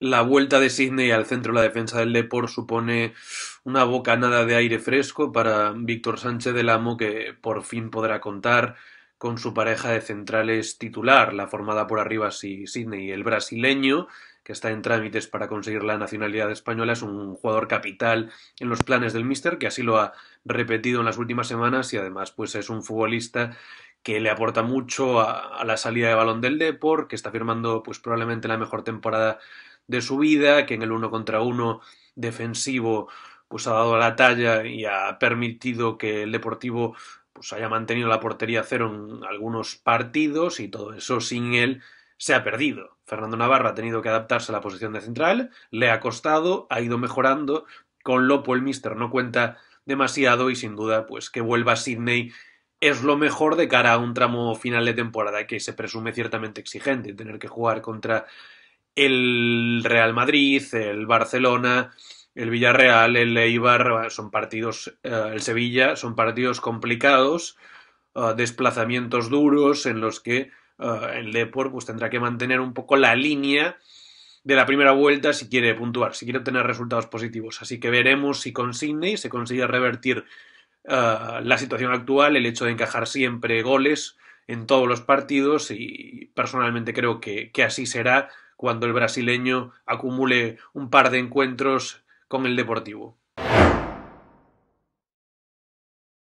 la vuelta de Sidney al centro de la defensa del Deport supone una bocanada de aire fresco para Víctor Sánchez del Amo, que por fin podrá contar con su pareja de centrales titular, la formada por arriba si Sidney, el brasileño, que está en trámites para conseguir la nacionalidad española, es un jugador capital en los planes del Mister, que así lo ha repetido en las últimas semanas y además pues es un futbolista que le aporta mucho a, la salida de balón del Deport, que está firmando pues probablemente la mejor temporada de su vida, que en el uno contra uno defensivo pues ha dado la talla y ha permitido que el Deportivo pues haya mantenido la portería cero en algunos partidos y todo eso sin él se ha perdido. Fernando Navarro ha tenido que adaptarse a la posición de central, le ha costado, ha ido mejorando, con Lopo el Mister no cuenta demasiado y sin duda pues que vuelva a Sydney es lo mejor de cara a un tramo final de temporada que se presume ciertamente exigente, tener que jugar contra el Real Madrid, el Barcelona, el Villarreal, el Eibar, son partidos, eh, el Sevilla, son partidos complicados, eh, desplazamientos duros en los que eh, el Depor pues, tendrá que mantener un poco la línea de la primera vuelta si quiere puntuar, si quiere tener resultados positivos. Así que veremos si con y se consigue revertir la situación actual, el hecho de encajar siempre goles en todos los partidos y personalmente creo que, que así será cuando el brasileño acumule un par de encuentros con el Deportivo.